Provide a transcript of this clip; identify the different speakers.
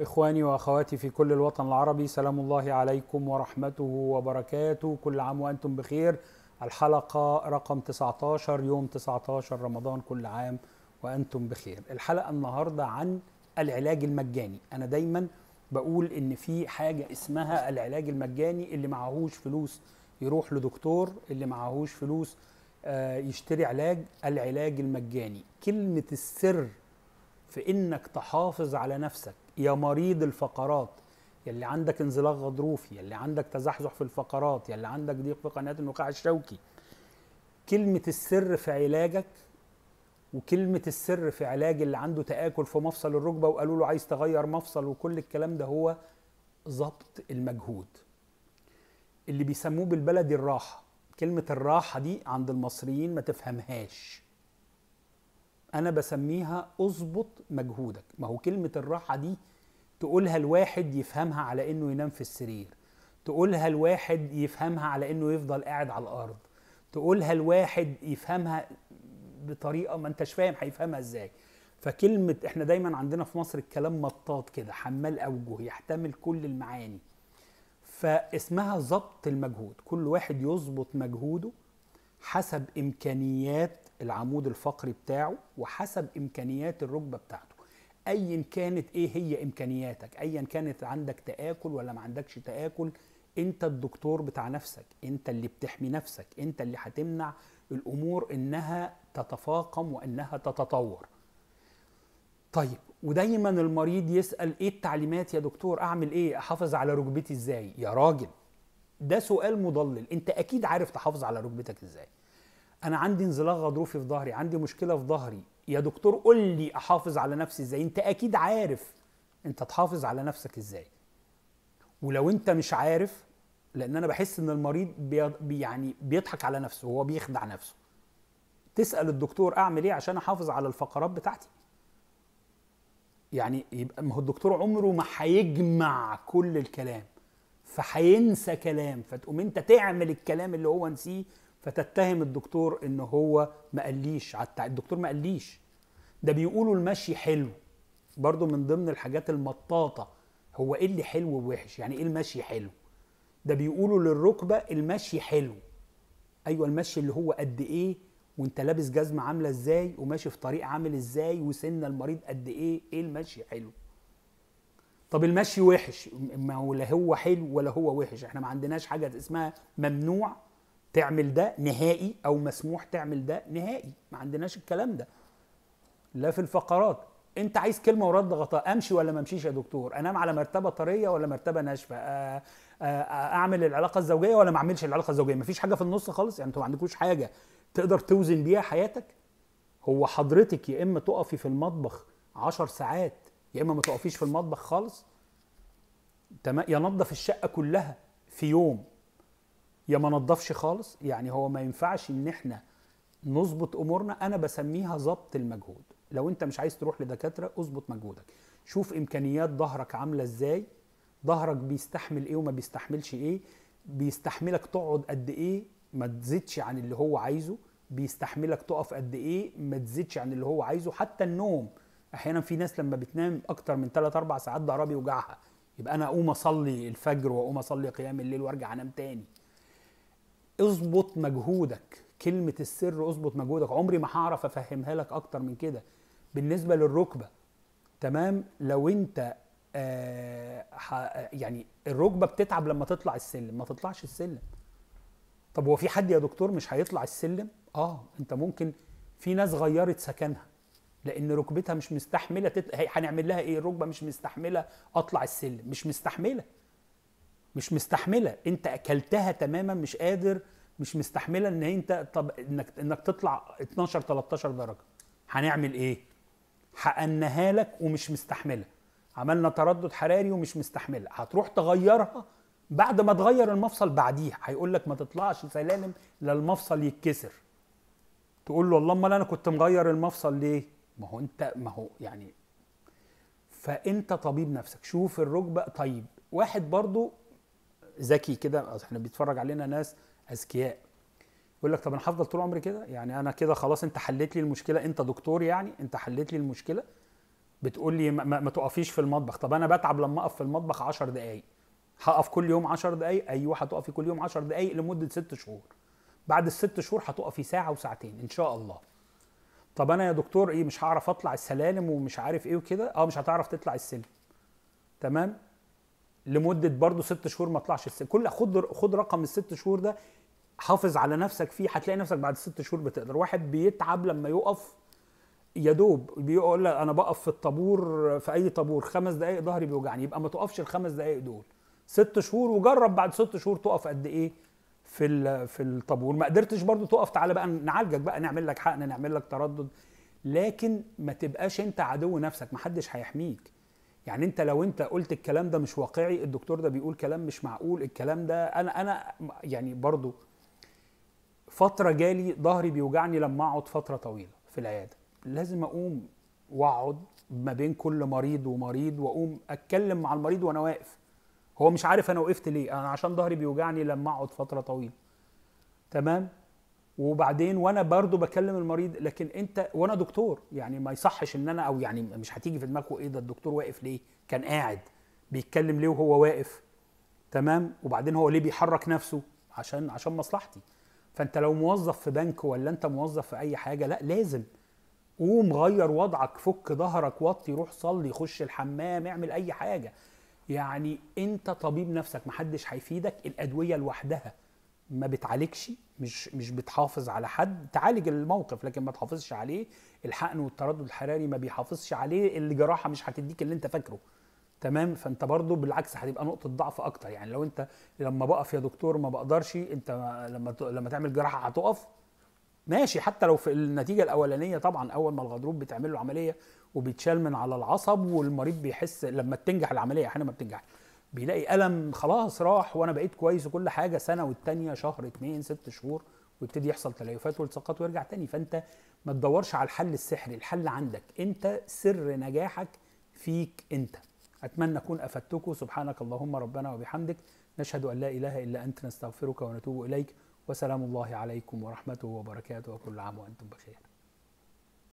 Speaker 1: إخواني وأخواتي في كل الوطن العربي سلام الله عليكم ورحمته وبركاته كل عام وأنتم بخير الحلقة رقم 19 يوم 19 رمضان كل عام وأنتم بخير الحلقة النهاردة عن العلاج المجاني أنا دايما بقول إن في حاجة اسمها العلاج المجاني اللي معهوش فلوس يروح لدكتور اللي معهوش فلوس آه، يشتري علاج العلاج المجاني كلمة السر في إنك تحافظ على نفسك يا مريض الفقرات يلي عندك انزلاق غضروفي يلي عندك تزحزح في الفقرات يلي عندك ضيق في قناه النخاع الشوكي كلمه السر في علاجك وكلمه السر في علاج اللي عنده تاكل في مفصل الركبه وقالوا له عايز تغير مفصل وكل الكلام ده هو ضبط المجهود اللي بيسموه بالبلدي الراحه كلمه الراحه دي عند المصريين ما تفهمهاش انا بسميها اظبط مجهودك ما هو كلمه الراحه دي تقولها الواحد يفهمها على انه ينام في السرير تقولها الواحد يفهمها على انه يفضل قاعد على الارض تقولها الواحد يفهمها بطريقه ما انتش فاهم هيفهمها ازاي فكلمه احنا دايما عندنا في مصر الكلام مطاط كده حمال اوجه يحتمل كل المعاني فاسمها ظبط المجهود كل واحد يظبط مجهوده حسب امكانيات العمود الفقري بتاعه وحسب امكانيات الركبه بتاعته ايا كانت ايه هي امكانياتك ايا كانت عندك تاكل ولا ما عندكش تاكل انت الدكتور بتاع نفسك انت اللي بتحمي نفسك انت اللي هتمنع الامور انها تتفاقم وانها تتطور طيب ودايما المريض يسال ايه التعليمات يا دكتور اعمل ايه احافظ على ركبتي ازاي يا راجل ده سؤال مضلل انت اكيد عارف تحافظ على ركبتك ازاي انا عندي انزلاق غضروفي في ظهري عندي مشكله في ظهري يا دكتور قول لي احافظ على نفسي ازاي انت اكيد عارف انت تحافظ على نفسك ازاي ولو انت مش عارف لان انا بحس ان المريض بي يعني بيضحك على نفسه هو بيخدع نفسه تسال الدكتور اعمل ايه عشان احافظ على الفقرات بتاعتي يعني يبقى ما هو الدكتور عمره ما هيجمع كل الكلام فهينسى كلام فتقوم انت تعمل الكلام اللي هو نسيه فتتهم الدكتور ان هو ما قاليش على الدكتور ما قاليش ده بيقولوا المشي حلو برضو من ضمن الحاجات المطاطه هو ايه اللي حلو ووحش يعني ايه المشي حلو ده بيقولوا للركبه المشي حلو ايوه المشي اللي هو قد ايه وانت لابس جزمه عامله ازاي وماشي في طريق عامل ازاي وسن المريض قد ايه ايه المشي حلو طب المشي وحش ما هو لا هو حلو ولا هو وحش احنا ما عندناش حاجه اسمها ممنوع تعمل ده نهائي او مسموح تعمل ده نهائي ما عندناش الكلام ده لا في الفقرات انت عايز كلمه ورد غطاء امشي ولا ما امشيش يا دكتور انام على مرتبه طريه ولا مرتبه ناشفه آه، آه، آه، اعمل العلاقه الزوجيه ولا ما اعملش العلاقه الزوجيه ما فيش حاجه في النص خالص يعني انتوا ما عندكوش حاجه تقدر توزن بيها حياتك هو حضرتك يا اما تقفي في المطبخ عشر ساعات يا اما ما تقفيش في المطبخ خالص تمام يا نظف الشقه كلها في يوم يا ما نظفش خالص يعني هو ما ينفعش ان احنا نظبط امورنا انا بسميها ظبط المجهود لو انت مش عايز تروح لدكاتره اظبط مجهودك شوف امكانيات ظهرك عامله ازاي ظهرك بيستحمل ايه وما بيستحملش ايه بيستحملك تقعد قد ايه ما تزيدش عن اللي هو عايزه بيستحملك تقف قد ايه ما تزيدش عن اللي هو عايزه حتى النوم احيانا في ناس لما بتنام اكتر من 3 4 ساعات ضهرها بيوجعها يبقى انا اقوم اصلي الفجر واقوم اصلي قيام الليل وارجع انام تاني اظبط مجهودك كلمه السر اظبط مجهودك عمري ما هعرف افهمها لك اكتر من كده بالنسبه للركبه تمام لو انت آه يعني الركبه بتتعب لما تطلع السلم ما تطلعش السلم طب هو في حد يا دكتور مش هيطلع السلم اه انت ممكن في ناس غيرت سكنها لان ركبتها مش مستحمله تت... هنعمل لها ايه الركبه مش مستحمله اطلع السلم مش مستحمله مش مستحمله انت اكلتها تماما مش قادر مش مستحمله ان انت طب انك انك تطلع 12 13 درجه هنعمل ايه حقناها لك ومش مستحمله عملنا تردد حراري ومش مستحمله هتروح تغيرها بعد ما تغير المفصل بعديه هيقول لك ما تطلعش سلالم لا المفصل يتكسر تقول له والله امال انا كنت مغير المفصل ليه ما هو انت ما هو يعني فانت طبيب نفسك شوف الركبه طيب واحد برضو ذكي كده احنا بيتفرج علينا ناس اذكياء يقول لك طب انا هفضل طول عمري كده يعني انا كده خلاص انت حليت لي المشكله انت دكتور يعني انت حليت لي المشكله بتقول لي ما, ما تقفيش في المطبخ طب انا بتعب لما اقف في المطبخ 10 دقائق هقف كل يوم 10 دقائق ايوه هتقفي كل يوم 10 دقائق لمده 6 شهور بعد الست شهور هتقفي ساعه وساعتين ان شاء الله طب انا يا دكتور ايه مش هعرف اطلع السلالم ومش عارف ايه وكده اه مش هتعرف تطلع السلم تمام لمده برضو ست شهور ما اطلعش السلم كل خد خد رقم الست شهور ده حافظ على نفسك فيه هتلاقي نفسك بعد ست شهور بتقدر واحد بيتعب لما يقف يا دوب بيقول انا بقف في الطابور في اي طابور خمس دقائق ظهري بيوجعني يبقى ما تقفش الخمس دقائق دول ست شهور وجرب بعد ست شهور تقف قد ايه في في الطابور ما قدرتش برضو تقف تعالى بقى نعالجك بقى نعمل لك حقن نعمل لك تردد لكن ما تبقاش انت عدو نفسك ما حدش هيحميك يعني انت لو انت قلت الكلام ده مش واقعي الدكتور ده بيقول كلام مش معقول الكلام ده انا انا يعني برضو فتره جالي ظهري بيوجعني لما اقعد فتره طويله في العياده لازم اقوم واقعد ما بين كل مريض ومريض واقوم اتكلم مع المريض وانا واقف هو مش عارف انا وقفت ليه انا عشان ظهري بيوجعني لما اقعد فتره طويله تمام وبعدين وانا برضو بكلم المريض لكن انت وانا دكتور يعني ما يصحش ان انا او يعني مش هتيجي في دماغك ايه ده الدكتور واقف ليه كان قاعد بيتكلم ليه وهو واقف تمام وبعدين هو ليه بيحرك نفسه عشان عشان مصلحتي فانت لو موظف في بنك ولا انت موظف في اي حاجه لا لازم قوم غير وضعك فك ظهرك وطي روح صلي خش الحمام اعمل اي حاجه يعني انت طبيب نفسك محدش هيفيدك الادويه لوحدها ما بتعالجش مش مش بتحافظ على حد تعالج الموقف لكن ما تحافظش عليه الحقن والتردد الحراري ما بيحافظش عليه الجراحه مش هتديك اللي انت فاكره تمام فانت برضو بالعكس هتبقى نقطه ضعف اكتر يعني لو انت لما بقف يا دكتور ما بقدرش انت لما لما تعمل جراحه هتقف ماشي حتى لو في النتيجه الاولانيه طبعا اول ما الغضروف بتعمل له عمليه وبيتشال من على العصب والمريض بيحس لما بتنجح العمليه احيانا ما بتنجح بيلاقي الم خلاص راح وانا بقيت كويس وكل حاجه سنه والتانيه شهر اتنين ست شهور ويبتدي يحصل تليفات والتصاقات ويرجع تاني فانت ما تدورش على الحل السحري الحل عندك انت سر نجاحك فيك انت اتمنى اكون افدتكم سبحانك اللهم ربنا وبحمدك نشهد ان لا اله الا انت نستغفرك ونتوب اليك وسلام الله عليكم ورحمته وبركاته وكل عام وانتم بخير